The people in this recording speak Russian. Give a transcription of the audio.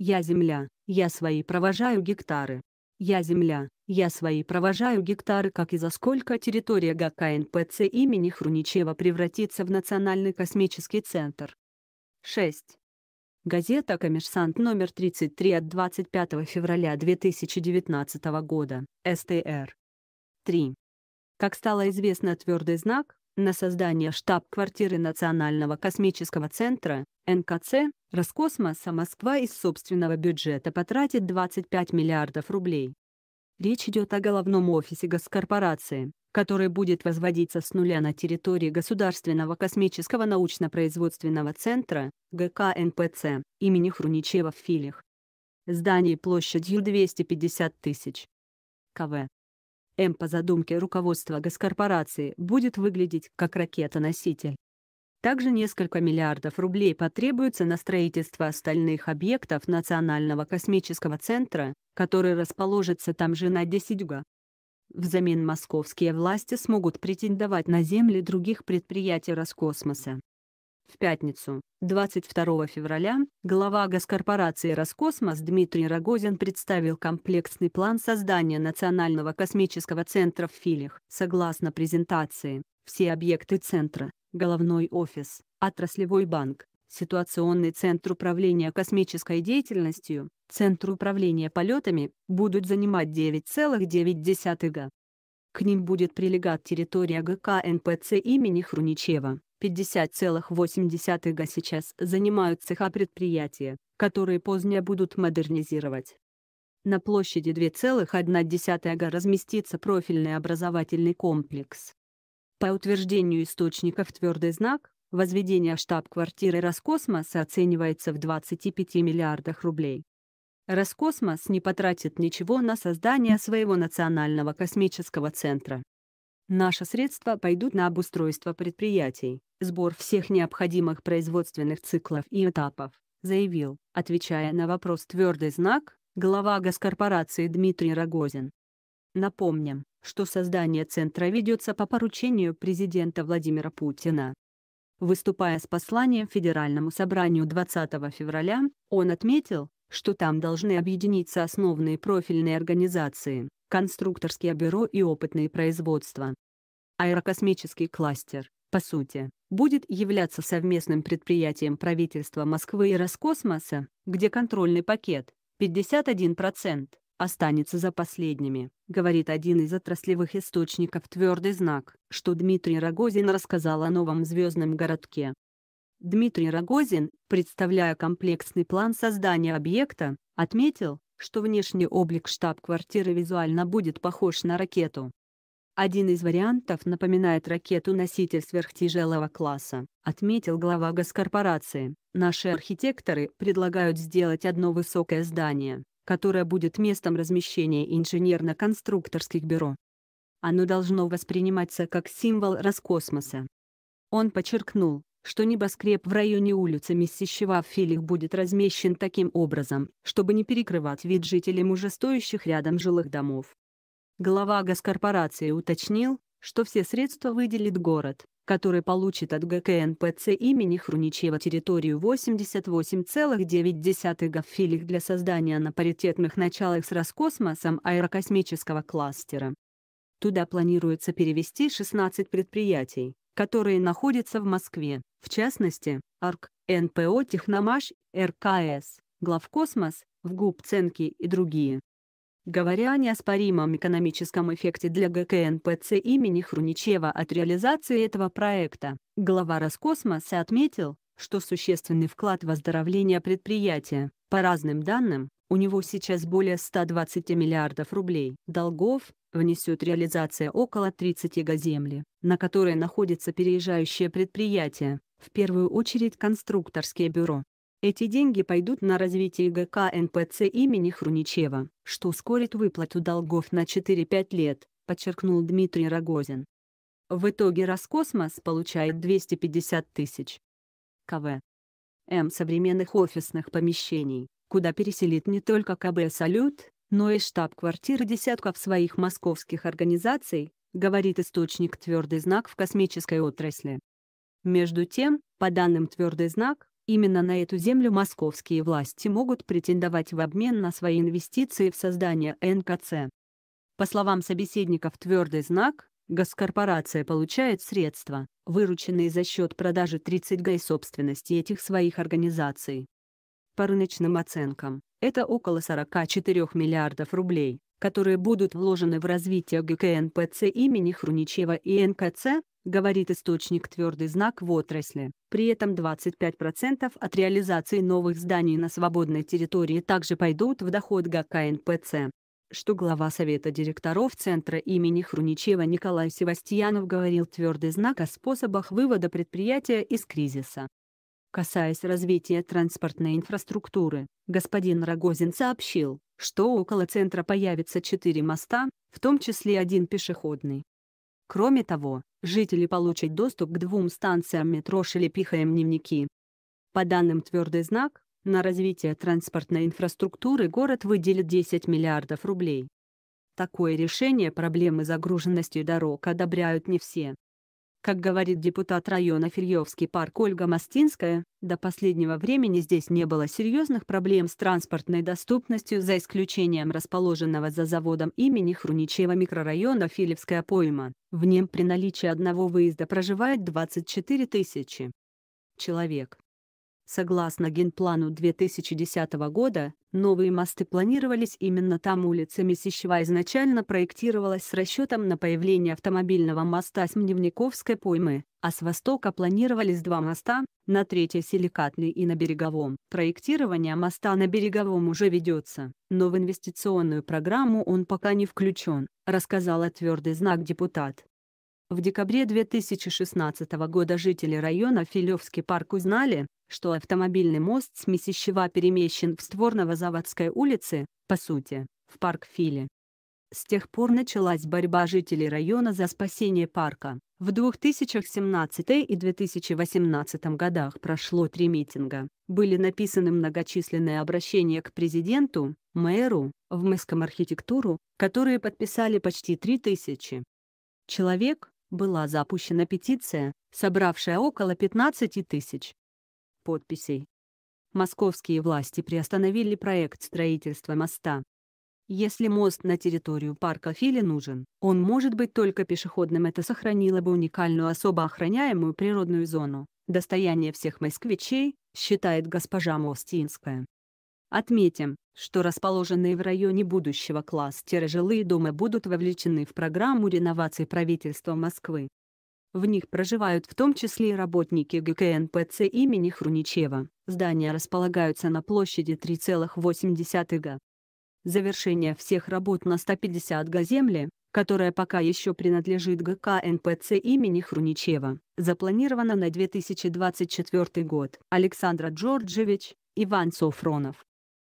Я земля, я свои провожаю гектары. Я земля, я свои провожаю гектары как и за сколько территория ГКНПЦ имени Хруничева превратится в Национальный космический центр. 6. Газета «Коммерсант» номер 33 от 25 февраля 2019 года, СТР. 3. Как стало известно твердый знак, на создание штаб-квартиры Национального космического центра НКЦ Роскосмоса Москва из собственного бюджета потратит 25 миллиардов рублей. Речь идет о головном офисе госкорпорации, который будет возводиться с нуля на территории Государственного космического научно-производственного центра ГКНПЦ имени Хруничева в Филях. Здание площадью 250 тысяч кв. М по задумке руководства госкорпорации будет выглядеть как ракета-носитель. Также несколько миллиардов рублей потребуется на строительство остальных объектов Национального космического центра, который расположится там же на 10 Взамен московские власти смогут претендовать на земли других предприятий Роскосмоса. В пятницу, 22 февраля, глава госкорпорации «Роскосмос» Дмитрий Рогозин представил комплексный план создания Национального космического центра в Филях. Согласно презентации, все объекты центра – головной офис, отраслевой банк, ситуационный центр управления космической деятельностью, центр управления полетами, будут занимать 9,9 га. К ним будет прилегать территория ГК НПЦ имени Хруничева 50,8 га сейчас занимают цеха предприятия, которые позднее будут модернизировать. На площади 2,1 га разместится профильный образовательный комплекс. По утверждению источников «Твердый знак», возведение штаб-квартиры «Роскосмоса» оценивается в 25 миллиардах рублей. «Роскосмос» не потратит ничего на создание своего национального космического центра. Наши средства пойдут на обустройство предприятий, сбор всех необходимых производственных циклов и этапов, заявил, отвечая на вопрос «Твердый знак», глава госкорпорации Дмитрий Рогозин. Напомним, что создание центра ведется по поручению президента Владимира Путина. Выступая с посланием Федеральному собранию 20 февраля, он отметил, что там должны объединиться основные профильные организации, конструкторские бюро и опытные производства. Аэрокосмический кластер, по сути, будет являться совместным предприятием правительства Москвы и Роскосмоса, где контрольный пакет 51% останется за последними, говорит один из отраслевых источников «Твердый знак», что Дмитрий Рогозин рассказал о новом звездном городке. Дмитрий Рогозин, представляя комплексный план создания объекта, отметил, что внешний облик штаб-квартиры визуально будет похож на ракету. Один из вариантов напоминает ракету-носитель сверхтяжелого класса, отметил глава госкорпорации. Наши архитекторы предлагают сделать одно высокое здание, которое будет местом размещения инженерно-конструкторских бюро. Оно должно восприниматься как символ Роскосмоса. Он подчеркнул, что небоскреб в районе улицы Миссищева в Филих будет размещен таким образом, чтобы не перекрывать вид жителям уже стоящих рядом жилых домов. Глава госкорпорации уточнил, что все средства выделит город, который получит от ГКНПЦ имени Хруничева территорию 88,9 гафилих для создания на паритетных началах с Роскосмосом аэрокосмического кластера. Туда планируется перевести 16 предприятий, которые находятся в Москве, в частности, АРК, НПО «Техномаш», РКС, «Главкосмос», ВГУП «Ценки» и другие. Говоря о неоспоримом экономическом эффекте для ГКНПЦ имени Хруничева от реализации этого проекта, глава Роскосмоса отметил, что существенный вклад в оздоровление предприятия, по разным данным, у него сейчас более 120 миллиардов рублей долгов, внесет реализация около 30 га земли, на которой находится переезжающее предприятие, в первую очередь конструкторское бюро. Эти деньги пойдут на развитие ГК НПЦ имени Хруничева, что ускорит выплату долгов на 4-5 лет, подчеркнул Дмитрий Рогозин. В итоге Роскосмос получает 250 тысяч КВ. М современных офисных помещений, куда переселит не только КБ «Салют», но и штаб-квартиры десятков своих московских организаций, говорит источник «Твердый знак» в космической отрасли. Между тем, по данным «Твердый знак», именно на эту землю московские власти могут претендовать в обмен на свои инвестиции в создание НКЦ. По словам собеседников «Твердый знак», госкорпорация получает средства, вырученные за счет продажи 30 гай собственности этих своих организаций. По рыночным оценкам, это около 44 миллиардов рублей, которые будут вложены в развитие ГКНПЦ имени Хруничева и НКЦ, говорит источник «Твердый знак» в отрасли. При этом 25% от реализации новых зданий на свободной территории также пойдут в доход ГКНПЦ что глава Совета директоров Центра имени Хруничева Николай Севастьянов говорил твердый знак о способах вывода предприятия из кризиса. Касаясь развития транспортной инфраструктуры, господин Рогозин сообщил, что около центра появится четыре моста, в том числе один пешеходный. Кроме того, жители получат доступ к двум станциям метро Шелепиха и Мневники. По данным «Твердый знак», на развитие транспортной инфраструктуры город выделит 10 миллиардов рублей. Такое решение проблемы загруженности дорог одобряют не все. Как говорит депутат района Фильевский парк Ольга Мастинская, до последнего времени здесь не было серьезных проблем с транспортной доступностью за исключением расположенного за заводом имени Хруничева микрорайона Филевская пойма. В нем при наличии одного выезда проживает 24 тысячи человек. Согласно генплану 2010 года, новые мосты планировались именно там улица Месищева изначально проектировалась с расчетом на появление автомобильного моста с Мневниковской поймы, а с востока планировались два моста, на третий силикатный и на береговом. Проектирование моста на береговом уже ведется, но в инвестиционную программу он пока не включен, рассказала твердый знак депутат. В декабре 2016 года жители района Филевский парк узнали, что автомобильный мост с Месищева перемещен в Створново-Заводской улице, по сути, в парк Фили. С тех пор началась борьба жителей района за спасение парка. В 2017 и 2018 годах прошло три митинга. Были написаны многочисленные обращения к президенту, мэру, в Мэском архитектуру, которые подписали почти 3000 человек, была запущена петиция, собравшая около 15 тысяч подписей. Московские власти приостановили проект строительства моста. Если мост на территорию парка Фили нужен, он может быть только пешеходным. Это сохранило бы уникальную особо охраняемую природную зону, достояние всех москвичей, считает госпожа Мостинская. Отметим, что расположенные в районе будущего кластера жилые дома будут вовлечены в программу реновации правительства Москвы. В них проживают в том числе и работники ГКНПЦ имени Хруничева. Здания располагаются на площади 3,8 га. Завершение всех работ на 150 га земли, которая пока еще принадлежит ГКНПЦ имени Хруничева, запланировано на 2024 год. Александра Джорджевич, Иван Софронов.